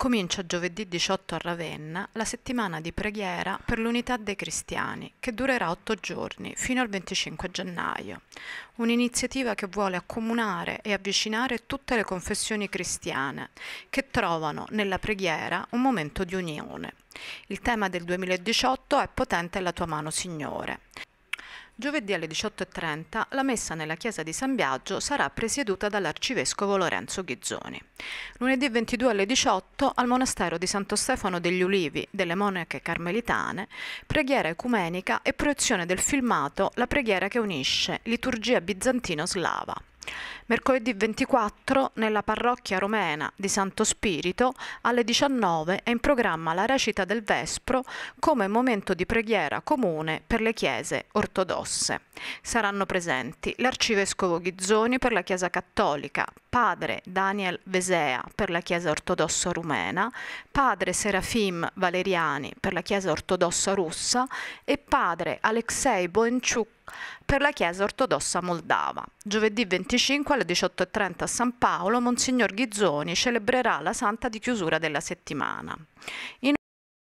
Comincia giovedì 18 a Ravenna la settimana di preghiera per l'unità dei cristiani, che durerà otto giorni, fino al 25 gennaio. Un'iniziativa che vuole accomunare e avvicinare tutte le confessioni cristiane, che trovano nella preghiera un momento di unione. Il tema del 2018 è Potente la tua mano, Signore. Giovedì alle 18.30 la messa nella chiesa di San Biagio sarà presieduta dall'arcivescovo Lorenzo Ghizzoni. Lunedì 22 alle 18 al monastero di Santo Stefano degli Ulivi delle monache carmelitane, preghiera ecumenica e proiezione del filmato La preghiera che unisce, liturgia bizantino-slava. Mercoledì 24 nella parrocchia romena di Santo Spirito alle 19 è in programma la recita del Vespro come momento di preghiera comune per le chiese ortodosse. Saranno presenti l'arcivescovo Ghizzoni per la Chiesa Cattolica, padre Daniel Vesea per la Chiesa Ortodossa Rumena, padre Serafim Valeriani per la Chiesa Ortodossa Russa e padre Alexei Boenciuk per la Chiesa Ortodossa Moldava. Giovedì 25 alle alle 18.30 a San Paolo, Monsignor Ghizzoni celebrerà la santa di chiusura della settimana. In